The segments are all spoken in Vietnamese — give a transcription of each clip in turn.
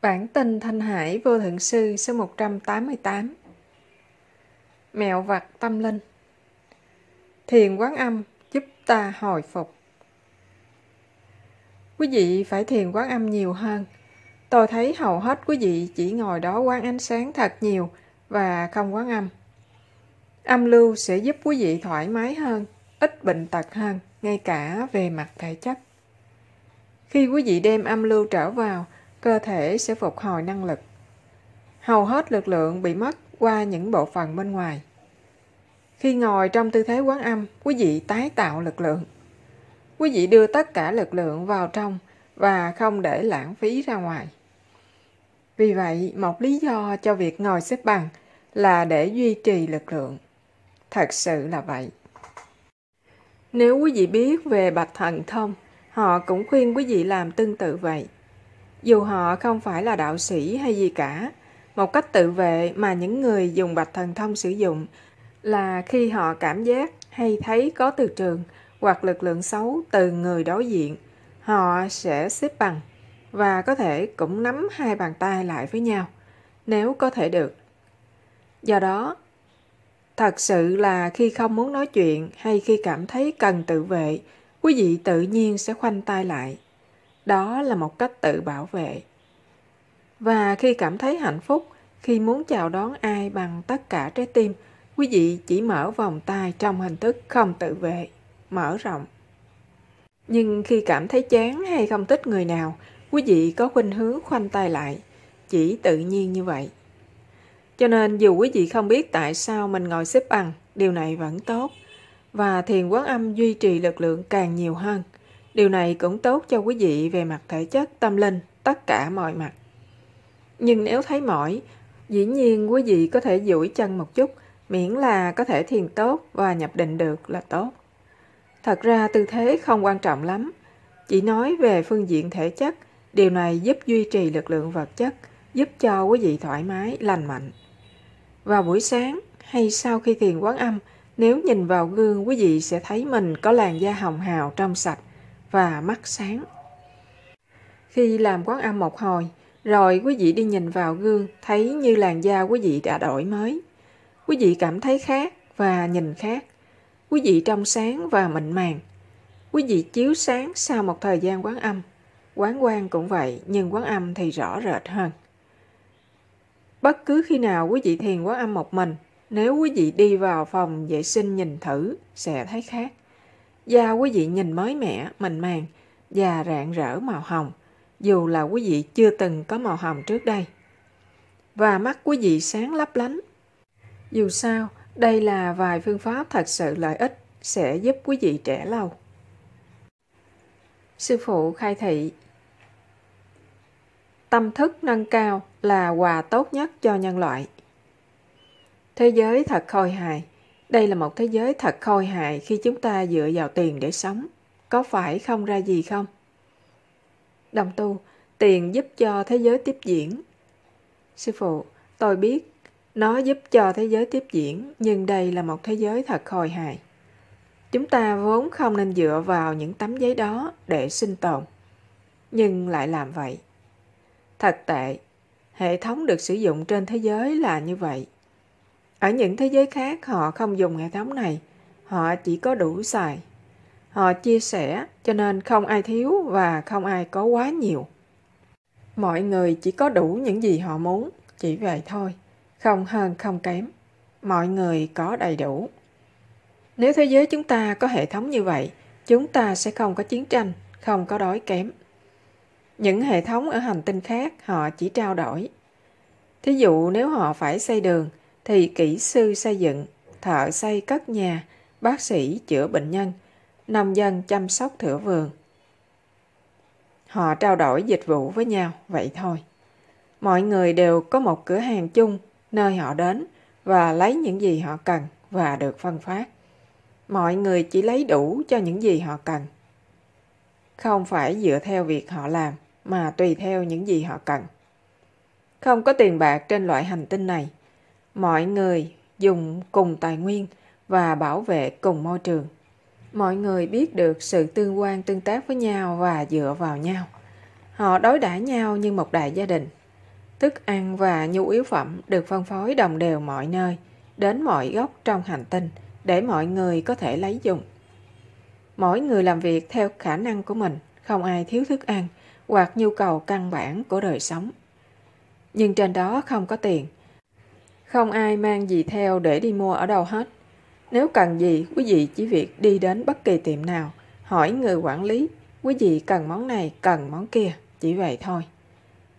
Bản tin Thanh Hải Vô Thượng Sư số 188 Mẹo vặt tâm linh Thiền quán âm giúp ta hồi phục Quý vị phải thiền quán âm nhiều hơn Tôi thấy hầu hết quý vị chỉ ngồi đó quán ánh sáng thật nhiều và không quán âm Âm lưu sẽ giúp quý vị thoải mái hơn, ít bệnh tật hơn, ngay cả về mặt thể chất. Khi quý vị đem âm lưu trở vào, cơ thể sẽ phục hồi năng lực. Hầu hết lực lượng bị mất qua những bộ phận bên ngoài. Khi ngồi trong tư thế quán âm, quý vị tái tạo lực lượng. Quý vị đưa tất cả lực lượng vào trong và không để lãng phí ra ngoài. Vì vậy, một lý do cho việc ngồi xếp bằng là để duy trì lực lượng. Thật sự là vậy. Nếu quý vị biết về bạch thần thông, họ cũng khuyên quý vị làm tương tự vậy. Dù họ không phải là đạo sĩ hay gì cả, một cách tự vệ mà những người dùng bạch thần thông sử dụng là khi họ cảm giác hay thấy có từ trường hoặc lực lượng xấu từ người đối diện, họ sẽ xếp bằng và có thể cũng nắm hai bàn tay lại với nhau nếu có thể được. Do đó, thật sự là khi không muốn nói chuyện hay khi cảm thấy cần tự vệ, quý vị tự nhiên sẽ khoanh tay lại đó là một cách tự bảo vệ và khi cảm thấy hạnh phúc khi muốn chào đón ai bằng tất cả trái tim quý vị chỉ mở vòng tay trong hình thức không tự vệ mở rộng nhưng khi cảm thấy chán hay không thích người nào quý vị có khuynh hướng khoanh tay lại chỉ tự nhiên như vậy cho nên dù quý vị không biết tại sao mình ngồi xếp bằng điều này vẫn tốt và thiền quán âm duy trì lực lượng càng nhiều hơn – Điều này cũng tốt cho quý vị về mặt thể chất, tâm linh, tất cả mọi mặt. Nhưng nếu thấy mỏi, dĩ nhiên quý vị có thể duỗi chân một chút, miễn là có thể thiền tốt và nhập định được là tốt. Thật ra tư thế không quan trọng lắm, chỉ nói về phương diện thể chất, điều này giúp duy trì lực lượng vật chất, giúp cho quý vị thoải mái, lành mạnh. Vào buổi sáng hay sau khi thiền quán âm, nếu nhìn vào gương quý vị sẽ thấy mình có làn da hồng hào trong sạch và mắt sáng. Khi làm quán âm một hồi, rồi quý vị đi nhìn vào gương thấy như làn da quý vị đã đổi mới. Quý vị cảm thấy khác và nhìn khác. Quý vị trong sáng và mịn màng. Quý vị chiếu sáng sau một thời gian quán âm. Quán quan cũng vậy, nhưng quán âm thì rõ rệt hơn. Bất cứ khi nào quý vị thiền quán âm một mình, nếu quý vị đi vào phòng vệ sinh nhìn thử, sẽ thấy khác. Da quý vị nhìn mới mẻ, mịn màng và rạng rỡ màu hồng, dù là quý vị chưa từng có màu hồng trước đây. Và mắt quý vị sáng lấp lánh. Dù sao, đây là vài phương pháp thật sự lợi ích sẽ giúp quý vị trẻ lâu. Sư phụ khai thị Tâm thức nâng cao là quà tốt nhất cho nhân loại. Thế giới thật khôi hài, đây là một thế giới thật khôi hài khi chúng ta dựa vào tiền để sống. Có phải không ra gì không? Đồng tu, tiền giúp cho thế giới tiếp diễn. Sư phụ, tôi biết nó giúp cho thế giới tiếp diễn, nhưng đây là một thế giới thật khôi hài. Chúng ta vốn không nên dựa vào những tấm giấy đó để sinh tồn, nhưng lại làm vậy. Thật tệ, hệ thống được sử dụng trên thế giới là như vậy. Ở những thế giới khác họ không dùng hệ thống này, họ chỉ có đủ xài. Họ chia sẻ cho nên không ai thiếu và không ai có quá nhiều. Mọi người chỉ có đủ những gì họ muốn, chỉ vậy thôi, không hơn không kém. Mọi người có đầy đủ. Nếu thế giới chúng ta có hệ thống như vậy, chúng ta sẽ không có chiến tranh, không có đói kém. Những hệ thống ở hành tinh khác họ chỉ trao đổi. Thí dụ nếu họ phải xây đường, thì kỹ sư xây dựng, thợ xây cất nhà, bác sĩ chữa bệnh nhân, nông dân chăm sóc thửa vườn. Họ trao đổi dịch vụ với nhau, vậy thôi. Mọi người đều có một cửa hàng chung nơi họ đến và lấy những gì họ cần và được phân phát. Mọi người chỉ lấy đủ cho những gì họ cần. Không phải dựa theo việc họ làm mà tùy theo những gì họ cần. Không có tiền bạc trên loại hành tinh này Mọi người dùng cùng tài nguyên và bảo vệ cùng môi trường. Mọi người biết được sự tương quan tương tác với nhau và dựa vào nhau. Họ đối đãi nhau như một đại gia đình. Thức ăn và nhu yếu phẩm được phân phối đồng đều mọi nơi, đến mọi góc trong hành tinh để mọi người có thể lấy dùng. Mỗi người làm việc theo khả năng của mình, không ai thiếu thức ăn hoặc nhu cầu căn bản của đời sống. Nhưng trên đó không có tiền, không ai mang gì theo để đi mua ở đâu hết. Nếu cần gì, quý vị chỉ việc đi đến bất kỳ tiệm nào, hỏi người quản lý, quý vị cần món này, cần món kia, chỉ vậy thôi.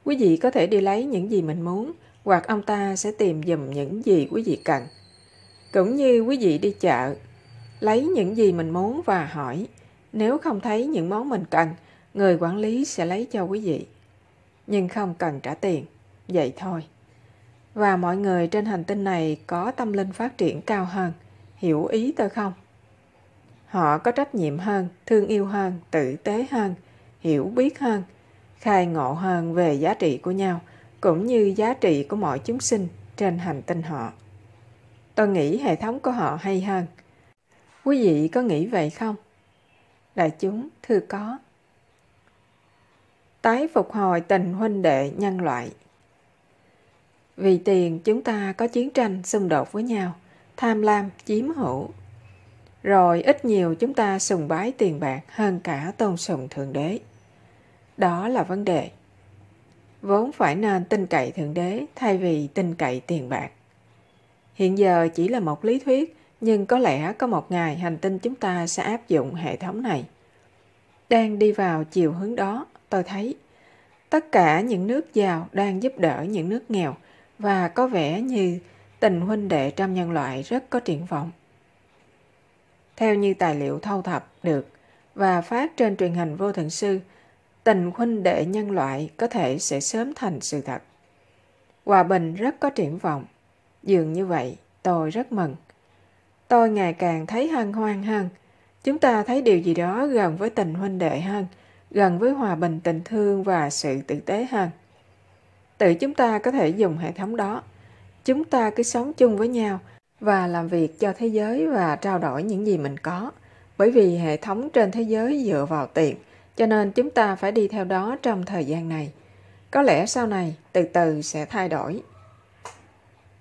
Quý vị có thể đi lấy những gì mình muốn, hoặc ông ta sẽ tìm dùm những gì quý vị cần. Cũng như quý vị đi chợ, lấy những gì mình muốn và hỏi. Nếu không thấy những món mình cần, người quản lý sẽ lấy cho quý vị. Nhưng không cần trả tiền, vậy thôi và mọi người trên hành tinh này có tâm linh phát triển cao hơn hiểu ý tôi không họ có trách nhiệm hơn thương yêu hơn tử tế hơn hiểu biết hơn khai ngộ hơn về giá trị của nhau cũng như giá trị của mọi chúng sinh trên hành tinh họ tôi nghĩ hệ thống của họ hay hơn quý vị có nghĩ vậy không đại chúng thưa có tái phục hồi tình huynh đệ nhân loại vì tiền chúng ta có chiến tranh xung đột với nhau, tham lam, chiếm hữu. Rồi ít nhiều chúng ta sùng bái tiền bạc hơn cả tôn sùng Thượng Đế. Đó là vấn đề. Vốn phải nên tin cậy Thượng Đế thay vì tin cậy tiền bạc. Hiện giờ chỉ là một lý thuyết, nhưng có lẽ có một ngày hành tinh chúng ta sẽ áp dụng hệ thống này. Đang đi vào chiều hướng đó, tôi thấy tất cả những nước giàu đang giúp đỡ những nước nghèo – và có vẻ như tình huynh đệ trong nhân loại rất có triển vọng. Theo như tài liệu thâu thập được và phát trên truyền hình vô thượng sư, tình huynh đệ nhân loại có thể sẽ sớm thành sự thật. Hòa bình rất có triển vọng. Dường như vậy, tôi rất mừng. Tôi ngày càng thấy hân hoan hơn. Chúng ta thấy điều gì đó gần với tình huynh đệ hơn, gần với hòa bình tình thương và sự tử tế hơn tự chúng ta có thể dùng hệ thống đó chúng ta cứ sống chung với nhau và làm việc cho thế giới và trao đổi những gì mình có bởi vì hệ thống trên thế giới dựa vào tiền cho nên chúng ta phải đi theo đó trong thời gian này có lẽ sau này từ từ sẽ thay đổi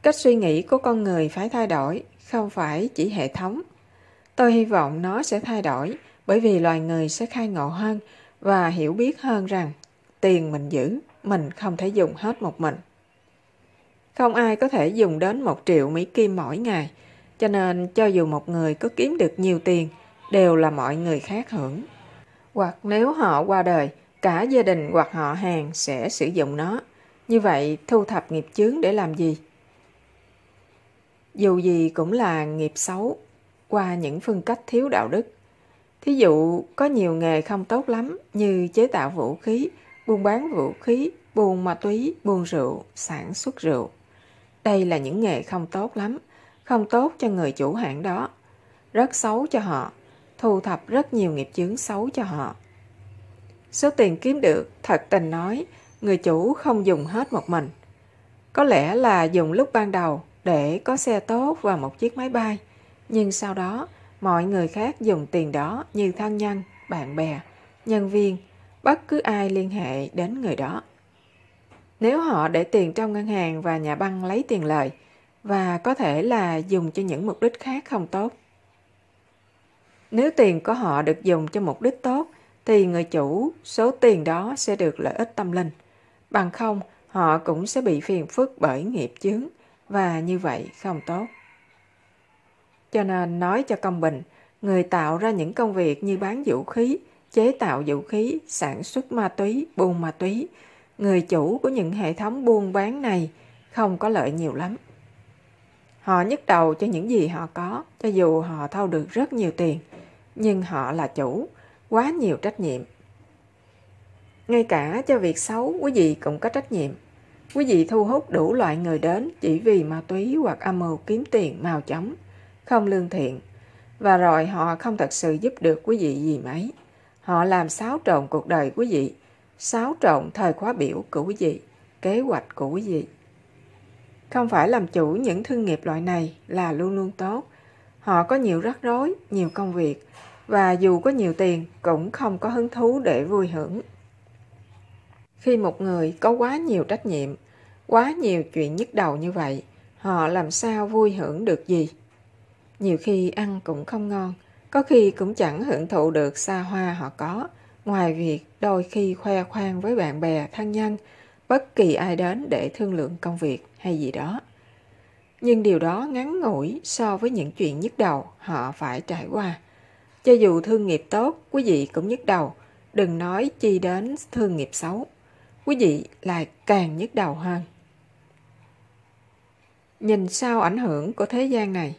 cách suy nghĩ của con người phải thay đổi không phải chỉ hệ thống tôi hy vọng nó sẽ thay đổi bởi vì loài người sẽ khai ngộ hơn và hiểu biết hơn rằng tiền mình giữ mình không thể dùng hết một mình. Không ai có thể dùng đến một triệu Mỹ Kim mỗi ngày, cho nên cho dù một người có kiếm được nhiều tiền, đều là mọi người khác hưởng. Hoặc nếu họ qua đời, cả gia đình hoặc họ hàng sẽ sử dụng nó. Như vậy thu thập nghiệp chướng để làm gì? Dù gì cũng là nghiệp xấu, qua những phương cách thiếu đạo đức. Thí dụ, có nhiều nghề không tốt lắm như chế tạo vũ khí, buôn bán vũ khí, buôn ma túy, buôn rượu, sản xuất rượu. Đây là những nghề không tốt lắm, không tốt cho người chủ hãng đó. Rất xấu cho họ, thu thập rất nhiều nghiệp chướng xấu cho họ. Số tiền kiếm được, thật tình nói, người chủ không dùng hết một mình. Có lẽ là dùng lúc ban đầu để có xe tốt và một chiếc máy bay, nhưng sau đó mọi người khác dùng tiền đó như thân nhân, bạn bè, nhân viên bất cứ ai liên hệ đến người đó. Nếu họ để tiền trong ngân hàng và nhà băng lấy tiền lời và có thể là dùng cho những mục đích khác không tốt. Nếu tiền của họ được dùng cho mục đích tốt thì người chủ số tiền đó sẽ được lợi ích tâm linh. Bằng không, họ cũng sẽ bị phiền phức bởi nghiệp chướng và như vậy không tốt. Cho nên nói cho công bình, người tạo ra những công việc như bán vũ khí chế tạo vũ khí, sản xuất ma túy, buôn ma túy. Người chủ của những hệ thống buôn bán này không có lợi nhiều lắm. Họ nhức đầu cho những gì họ có, cho dù họ thâu được rất nhiều tiền, nhưng họ là chủ, quá nhiều trách nhiệm. Ngay cả cho việc xấu, quý vị cũng có trách nhiệm. Quý vị thu hút đủ loại người đến chỉ vì ma túy hoặc âm mưu kiếm tiền màu chóng, không lương thiện, và rồi họ không thật sự giúp được quý vị gì mấy. Họ làm xáo trộn cuộc đời quý vị, xáo trộn thời khóa biểu của quý vị, kế hoạch của quý vị. Không phải làm chủ những thương nghiệp loại này là luôn luôn tốt. Họ có nhiều rắc rối, nhiều công việc và dù có nhiều tiền cũng không có hứng thú để vui hưởng. Khi một người có quá nhiều trách nhiệm, quá nhiều chuyện nhức đầu như vậy, họ làm sao vui hưởng được gì? Nhiều khi ăn cũng không ngon, có khi cũng chẳng hưởng thụ được xa hoa họ có, ngoài việc đôi khi khoe khoang với bạn bè, thân nhân, bất kỳ ai đến để thương lượng công việc hay gì đó. Nhưng điều đó ngắn ngủi so với những chuyện nhức đầu họ phải trải qua. Cho dù thương nghiệp tốt, quý vị cũng nhức đầu, đừng nói chi đến thương nghiệp xấu. Quý vị lại càng nhức đầu hơn. Nhìn sau ảnh hưởng của thế gian này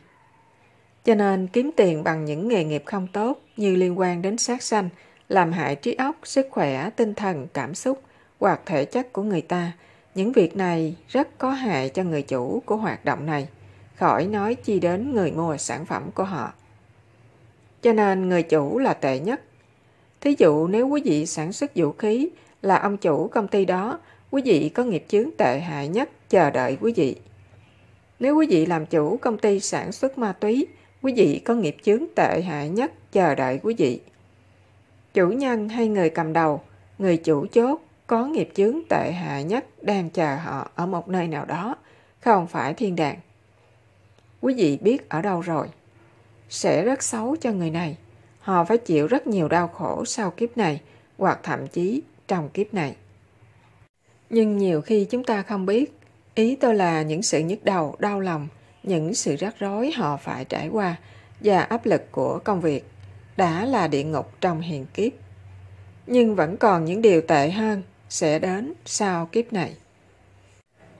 cho nên kiếm tiền bằng những nghề nghiệp không tốt như liên quan đến sát sanh, làm hại trí óc, sức khỏe, tinh thần, cảm xúc hoặc thể chất của người ta. Những việc này rất có hại cho người chủ của hoạt động này, khỏi nói chi đến người mua sản phẩm của họ. Cho nên người chủ là tệ nhất. Thí dụ nếu quý vị sản xuất vũ khí là ông chủ công ty đó, quý vị có nghiệp chướng tệ hại nhất chờ đợi quý vị. Nếu quý vị làm chủ công ty sản xuất ma túy, Quý vị có nghiệp chướng tệ hại nhất chờ đợi quý vị. Chủ nhân hay người cầm đầu, người chủ chốt có nghiệp chướng tệ hại nhất đang chờ họ ở một nơi nào đó, không phải thiên đàng. Quý vị biết ở đâu rồi. Sẽ rất xấu cho người này. Họ phải chịu rất nhiều đau khổ sau kiếp này hoặc thậm chí trong kiếp này. Nhưng nhiều khi chúng ta không biết, ý tôi là những sự nhức đầu, đau lòng – những sự rắc rối họ phải trải qua và áp lực của công việc đã là địa ngục trong hiền kiếp nhưng vẫn còn những điều tệ hơn sẽ đến sau kiếp này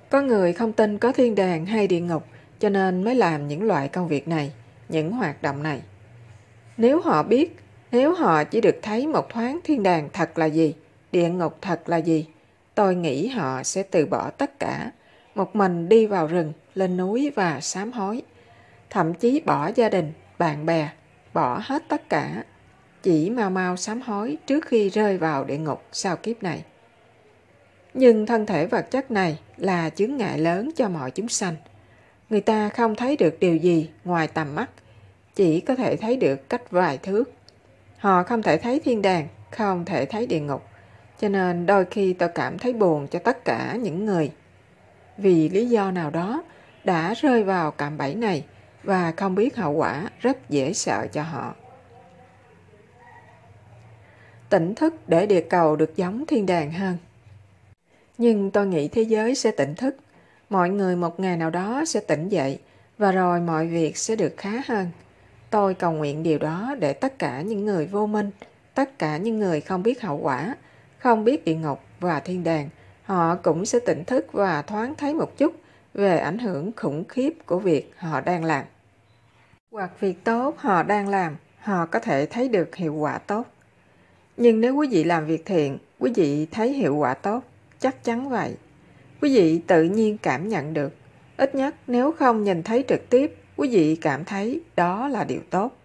có người không tin có thiên đàng hay địa ngục cho nên mới làm những loại công việc này những hoạt động này nếu họ biết nếu họ chỉ được thấy một thoáng thiên đàng thật là gì địa ngục thật là gì tôi nghĩ họ sẽ từ bỏ tất cả một mình đi vào rừng, lên núi và sám hối. Thậm chí bỏ gia đình, bạn bè, bỏ hết tất cả. Chỉ mau mau sám hối trước khi rơi vào địa ngục sau kiếp này. Nhưng thân thể vật chất này là chướng ngại lớn cho mọi chúng sanh. Người ta không thấy được điều gì ngoài tầm mắt, chỉ có thể thấy được cách vài thước. Họ không thể thấy thiên đàng, không thể thấy địa ngục. Cho nên đôi khi tôi cảm thấy buồn cho tất cả những người vì lý do nào đó đã rơi vào cạm bẫy này và không biết hậu quả rất dễ sợ cho họ. Tỉnh thức để địa cầu được giống thiên đàng hơn. Nhưng tôi nghĩ thế giới sẽ tỉnh thức, mọi người một ngày nào đó sẽ tỉnh dậy và rồi mọi việc sẽ được khá hơn. Tôi cầu nguyện điều đó để tất cả những người vô minh, tất cả những người không biết hậu quả, không biết địa ngục và thiên đàng họ cũng sẽ tỉnh thức và thoáng thấy một chút về ảnh hưởng khủng khiếp của việc họ đang làm. Hoặc việc tốt họ đang làm, họ có thể thấy được hiệu quả tốt. Nhưng nếu quý vị làm việc thiện, quý vị thấy hiệu quả tốt, chắc chắn vậy. Quý vị tự nhiên cảm nhận được, ít nhất nếu không nhìn thấy trực tiếp, quý vị cảm thấy đó là điều tốt.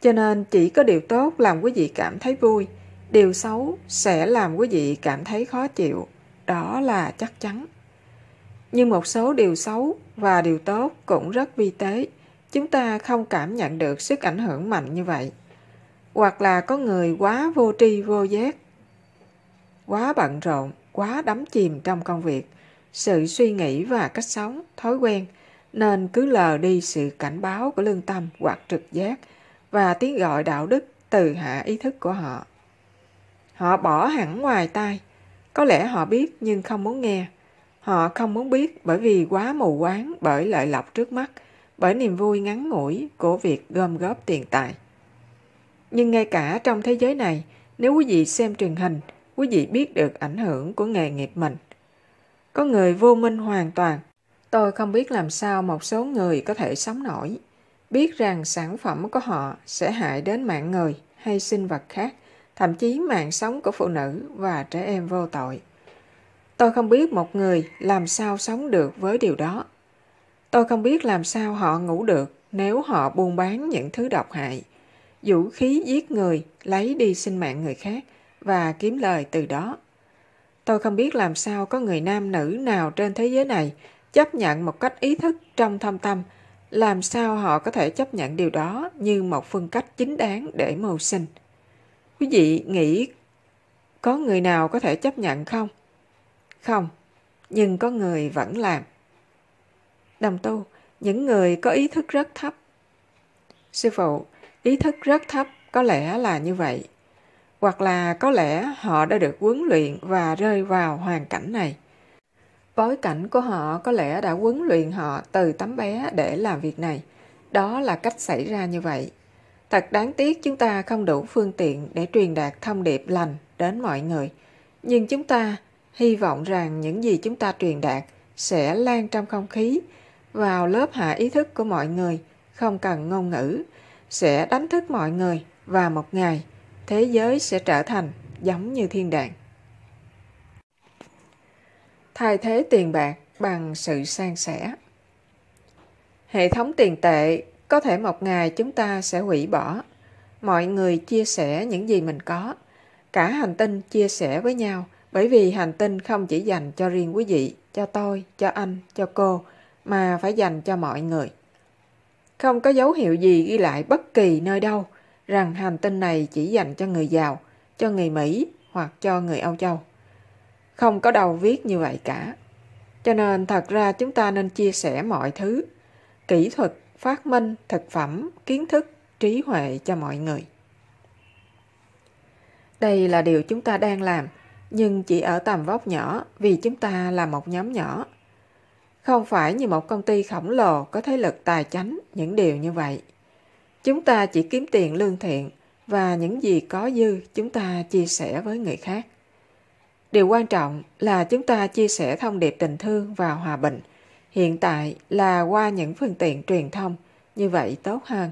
Cho nên chỉ có điều tốt làm quý vị cảm thấy vui, điều xấu sẽ làm quý vị cảm thấy khó chịu đó là chắc chắn nhưng một số điều xấu và điều tốt cũng rất vi tế chúng ta không cảm nhận được sức ảnh hưởng mạnh như vậy hoặc là có người quá vô tri vô giác quá bận rộn quá đắm chìm trong công việc sự suy nghĩ và cách sống thói quen nên cứ lờ đi sự cảnh báo của lương tâm hoặc trực giác và tiếng gọi đạo đức từ hạ ý thức của họ họ bỏ hẳn ngoài tai có lẽ họ biết nhưng không muốn nghe. Họ không muốn biết bởi vì quá mù quáng bởi lợi lộc trước mắt, bởi niềm vui ngắn ngủi của việc gom góp tiền tài. Nhưng ngay cả trong thế giới này, nếu quý vị xem truyền hình, quý vị biết được ảnh hưởng của nghề nghiệp mình. Có người vô minh hoàn toàn. Tôi không biết làm sao một số người có thể sống nổi. Biết rằng sản phẩm của họ sẽ hại đến mạng người hay sinh vật khác – thậm chí mạng sống của phụ nữ và trẻ em vô tội. Tôi không biết một người làm sao sống được với điều đó. Tôi không biết làm sao họ ngủ được nếu họ buôn bán những thứ độc hại, vũ khí giết người, lấy đi sinh mạng người khác và kiếm lời từ đó. Tôi không biết làm sao có người nam nữ nào trên thế giới này chấp nhận một cách ý thức trong thâm tâm, làm sao họ có thể chấp nhận điều đó như một phương cách chính đáng để mưu sinh. Quý vị nghĩ có người nào có thể chấp nhận không? Không, nhưng có người vẫn làm. Đồng tu, những người có ý thức rất thấp. Sư phụ, ý thức rất thấp có lẽ là như vậy. Hoặc là có lẽ họ đã được huấn luyện và rơi vào hoàn cảnh này. Bối cảnh của họ có lẽ đã huấn luyện họ từ tấm bé để làm việc này. Đó là cách xảy ra như vậy. Thật đáng tiếc chúng ta không đủ phương tiện để truyền đạt thông điệp lành đến mọi người. Nhưng chúng ta hy vọng rằng những gì chúng ta truyền đạt sẽ lan trong không khí, vào lớp hạ ý thức của mọi người, không cần ngôn ngữ, sẽ đánh thức mọi người và một ngày thế giới sẽ trở thành giống như thiên đàng. Thay thế tiền bạc bằng sự san sẻ. Hệ thống tiền tệ có thể một ngày chúng ta sẽ hủy bỏ. Mọi người chia sẻ những gì mình có. Cả hành tinh chia sẻ với nhau bởi vì hành tinh không chỉ dành cho riêng quý vị, cho tôi, cho anh, cho cô mà phải dành cho mọi người. Không có dấu hiệu gì ghi lại bất kỳ nơi đâu rằng hành tinh này chỉ dành cho người giàu, cho người Mỹ hoặc cho người Âu Châu. Không có đầu viết như vậy cả. Cho nên thật ra chúng ta nên chia sẻ mọi thứ. Kỹ thuật phát minh thực phẩm kiến thức trí huệ cho mọi người đây là điều chúng ta đang làm nhưng chỉ ở tầm vóc nhỏ vì chúng ta là một nhóm nhỏ không phải như một công ty khổng lồ có thế lực tài chánh những điều như vậy chúng ta chỉ kiếm tiền lương thiện và những gì có dư chúng ta chia sẻ với người khác điều quan trọng là chúng ta chia sẻ thông điệp tình thương và hòa bình Hiện tại là qua những phương tiện truyền thông, như vậy tốt hơn.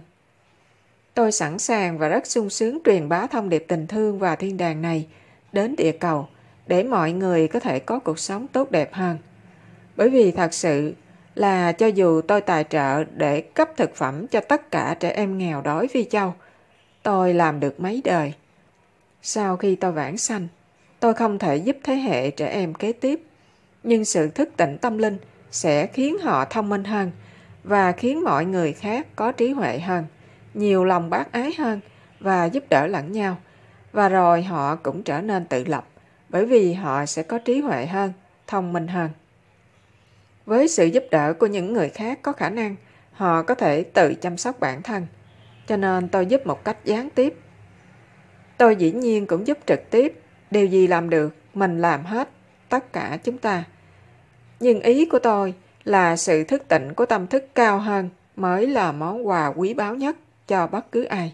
Tôi sẵn sàng và rất sung sướng truyền bá thông điệp tình thương và thiên đàng này đến địa cầu để mọi người có thể có cuộc sống tốt đẹp hơn. Bởi vì thật sự là cho dù tôi tài trợ để cấp thực phẩm cho tất cả trẻ em nghèo đói Phi Châu, tôi làm được mấy đời. Sau khi tôi vãng sanh, tôi không thể giúp thế hệ trẻ em kế tiếp, nhưng sự thức tỉnh tâm linh – sẽ khiến họ thông minh hơn và khiến mọi người khác có trí huệ hơn nhiều lòng bác ái hơn và giúp đỡ lẫn nhau và rồi họ cũng trở nên tự lập bởi vì họ sẽ có trí huệ hơn thông minh hơn với sự giúp đỡ của những người khác có khả năng họ có thể tự chăm sóc bản thân cho nên tôi giúp một cách gián tiếp tôi dĩ nhiên cũng giúp trực tiếp điều gì làm được mình làm hết tất cả chúng ta nhưng ý của tôi là sự thức tỉnh của tâm thức cao hơn mới là món quà quý báu nhất cho bất cứ ai.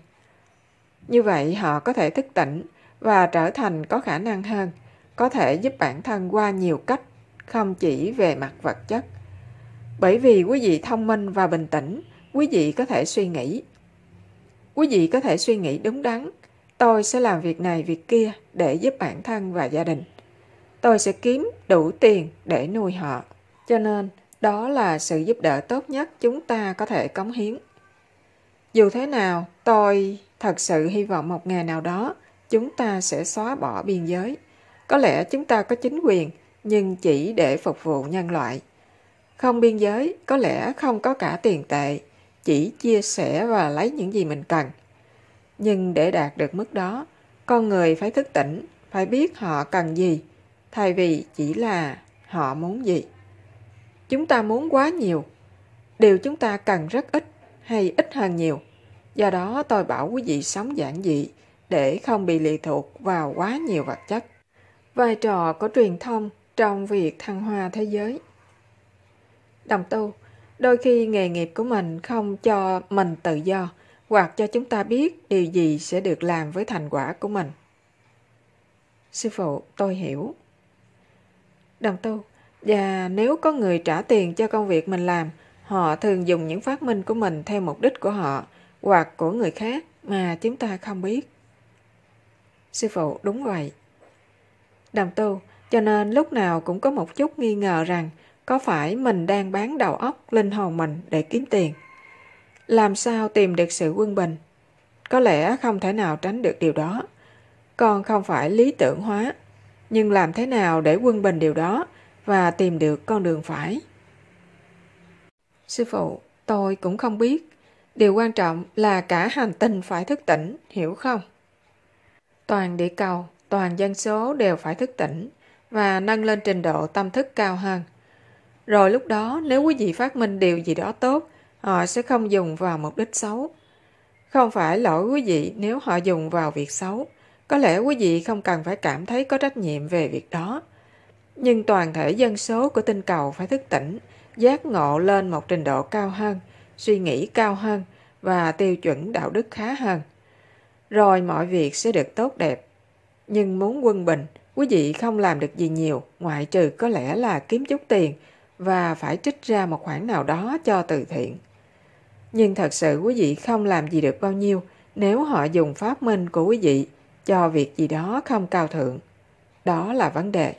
Như vậy họ có thể thức tỉnh và trở thành có khả năng hơn, có thể giúp bản thân qua nhiều cách, không chỉ về mặt vật chất. Bởi vì quý vị thông minh và bình tĩnh, quý vị có thể suy nghĩ. Quý vị có thể suy nghĩ đúng đắn, tôi sẽ làm việc này việc kia để giúp bản thân và gia đình tôi sẽ kiếm đủ tiền để nuôi họ. Cho nên, đó là sự giúp đỡ tốt nhất chúng ta có thể cống hiến. Dù thế nào, tôi thật sự hy vọng một ngày nào đó chúng ta sẽ xóa bỏ biên giới. Có lẽ chúng ta có chính quyền, nhưng chỉ để phục vụ nhân loại. Không biên giới, có lẽ không có cả tiền tệ, chỉ chia sẻ và lấy những gì mình cần. Nhưng để đạt được mức đó, con người phải thức tỉnh, phải biết họ cần gì thay vì chỉ là họ muốn gì chúng ta muốn quá nhiều điều chúng ta cần rất ít hay ít hơn nhiều do đó tôi bảo quý vị sống giản dị để không bị lệ thuộc vào quá nhiều vật chất vai trò của truyền thông trong việc thăng hoa thế giới đồng tu đôi khi nghề nghiệp của mình không cho mình tự do hoặc cho chúng ta biết điều gì sẽ được làm với thành quả của mình sư phụ tôi hiểu Đồng tu, và nếu có người trả tiền cho công việc mình làm, họ thường dùng những phát minh của mình theo mục đích của họ hoặc của người khác mà chúng ta không biết. Sư phụ, đúng vậy. Đồng tu, cho nên lúc nào cũng có một chút nghi ngờ rằng có phải mình đang bán đầu óc linh hồn mình để kiếm tiền. Làm sao tìm được sự quân bình? Có lẽ không thể nào tránh được điều đó. Còn không phải lý tưởng hóa nhưng làm thế nào để quân bình điều đó và tìm được con đường phải? Sư phụ, tôi cũng không biết. Điều quan trọng là cả hành tinh phải thức tỉnh, hiểu không? Toàn địa cầu, toàn dân số đều phải thức tỉnh và nâng lên trình độ tâm thức cao hơn. Rồi lúc đó nếu quý vị phát minh điều gì đó tốt, họ sẽ không dùng vào mục đích xấu. Không phải lỗi quý vị nếu họ dùng vào việc xấu, có lẽ quý vị không cần phải cảm thấy có trách nhiệm về việc đó. Nhưng toàn thể dân số của tinh cầu phải thức tỉnh, giác ngộ lên một trình độ cao hơn, suy nghĩ cao hơn và tiêu chuẩn đạo đức khá hơn. Rồi mọi việc sẽ được tốt đẹp. Nhưng muốn quân bình, quý vị không làm được gì nhiều ngoại trừ có lẽ là kiếm chút tiền và phải trích ra một khoản nào đó cho từ thiện. Nhưng thật sự quý vị không làm gì được bao nhiêu nếu họ dùng pháp minh của quý vị cho việc gì đó không cao thượng đó là vấn đề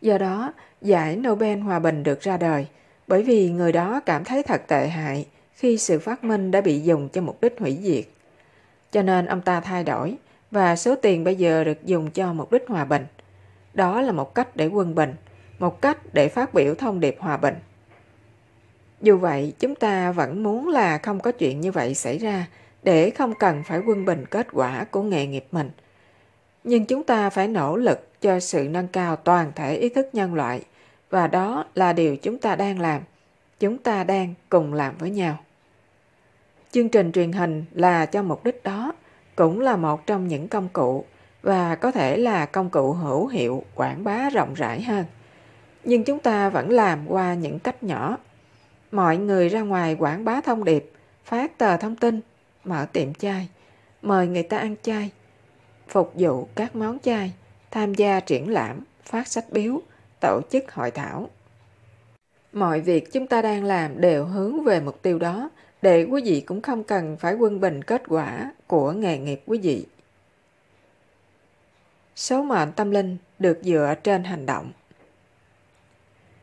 do đó giải nobel hòa bình được ra đời bởi vì người đó cảm thấy thật tệ hại khi sự phát minh đã bị dùng cho mục đích hủy diệt cho nên ông ta thay đổi và số tiền bây giờ được dùng cho mục đích hòa bình đó là một cách để quân bình một cách để phát biểu thông điệp hòa bình dù vậy chúng ta vẫn muốn là không có chuyện như vậy xảy ra để không cần phải quân bình kết quả của nghề nghiệp mình. Nhưng chúng ta phải nỗ lực cho sự nâng cao toàn thể ý thức nhân loại và đó là điều chúng ta đang làm. Chúng ta đang cùng làm với nhau. Chương trình truyền hình là cho mục đích đó, cũng là một trong những công cụ và có thể là công cụ hữu hiệu quảng bá rộng rãi hơn. Nhưng chúng ta vẫn làm qua những cách nhỏ. Mọi người ra ngoài quảng bá thông điệp, phát tờ thông tin, mở tiệm chai, mời người ta ăn chay, phục vụ các món chay, tham gia triển lãm, phát sách biếu, tổ chức hội thảo. Mọi việc chúng ta đang làm đều hướng về mục tiêu đó, để quý vị cũng không cần phải quân bình kết quả của nghề nghiệp quý vị. Số mệnh tâm linh được dựa trên hành động.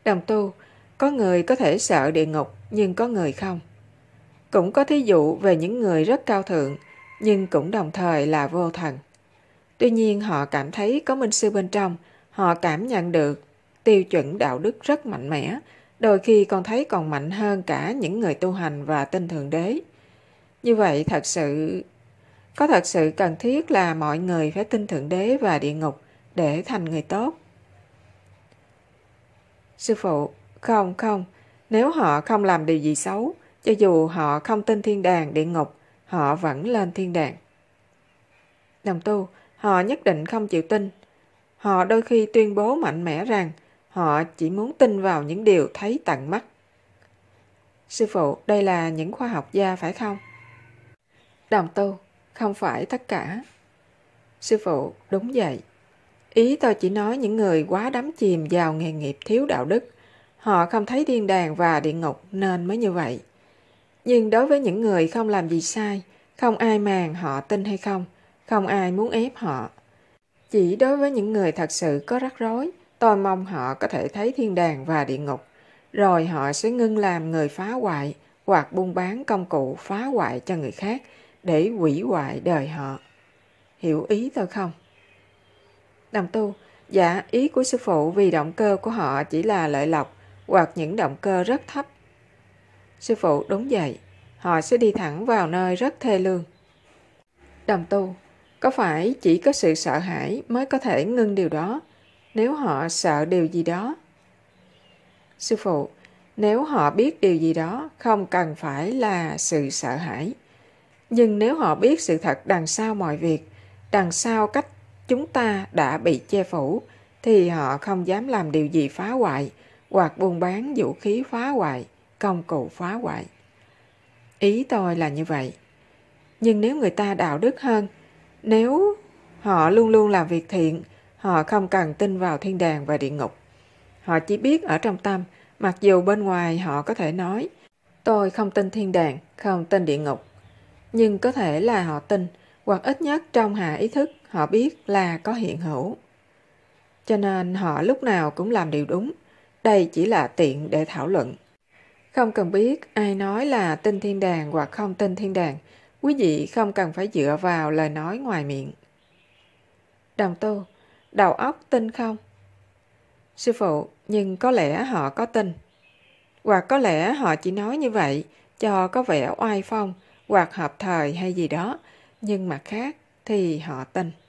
Đồng tu, có người có thể sợ địa ngục nhưng có người không. Cũng có thí dụ về những người rất cao thượng, nhưng cũng đồng thời là vô thần. Tuy nhiên họ cảm thấy có minh sư bên trong, họ cảm nhận được tiêu chuẩn đạo đức rất mạnh mẽ, đôi khi còn thấy còn mạnh hơn cả những người tu hành và tinh thượng đế. Như vậy thật sự có thật sự cần thiết là mọi người phải tin thượng đế và địa ngục để thành người tốt. Sư phụ, không không, nếu họ không làm điều gì xấu, cho dù họ không tin thiên đàng, địa ngục, họ vẫn lên thiên đàng. Đồng tu, họ nhất định không chịu tin. Họ đôi khi tuyên bố mạnh mẽ rằng họ chỉ muốn tin vào những điều thấy tận mắt. Sư phụ, đây là những khoa học gia phải không? Đồng tu, không phải tất cả. Sư phụ, đúng vậy. Ý tôi chỉ nói những người quá đắm chìm vào nghề nghiệp thiếu đạo đức. Họ không thấy thiên đàng và địa ngục nên mới như vậy. Nhưng đối với những người không làm gì sai, không ai màng họ tin hay không, không ai muốn ép họ. Chỉ đối với những người thật sự có rắc rối, tôi mong họ có thể thấy thiên đàng và địa ngục, rồi họ sẽ ngưng làm người phá hoại hoặc buôn bán công cụ phá hoại cho người khác để hủy hoại đời họ. Hiểu ý tôi không? Đồng tu, dạ ý của sư phụ vì động cơ của họ chỉ là lợi lộc hoặc những động cơ rất thấp Sư phụ đúng vậy, họ sẽ đi thẳng vào nơi rất thê lương. Đồng tu, có phải chỉ có sự sợ hãi mới có thể ngưng điều đó, nếu họ sợ điều gì đó? Sư phụ, nếu họ biết điều gì đó không cần phải là sự sợ hãi. Nhưng nếu họ biết sự thật đằng sau mọi việc, đằng sau cách chúng ta đã bị che phủ, thì họ không dám làm điều gì phá hoại hoặc buôn bán vũ khí phá hoại công cụ phá hoại. Ý tôi là như vậy. Nhưng nếu người ta đạo đức hơn, nếu họ luôn luôn làm việc thiện, họ không cần tin vào thiên đàng và địa ngục. Họ chỉ biết ở trong tâm, mặc dù bên ngoài họ có thể nói, tôi không tin thiên đàng, không tin địa ngục. Nhưng có thể là họ tin, hoặc ít nhất trong hạ ý thức họ biết là có hiện hữu. Cho nên họ lúc nào cũng làm điều đúng. Đây chỉ là tiện để thảo luận. Không cần biết ai nói là tin thiên đàng hoặc không tin thiên đàng, quý vị không cần phải dựa vào lời nói ngoài miệng. Đồng tu, đầu óc tin không? Sư phụ, nhưng có lẽ họ có tin. Hoặc có lẽ họ chỉ nói như vậy cho có vẻ oai phong hoặc hợp thời hay gì đó, nhưng mà khác thì họ tin.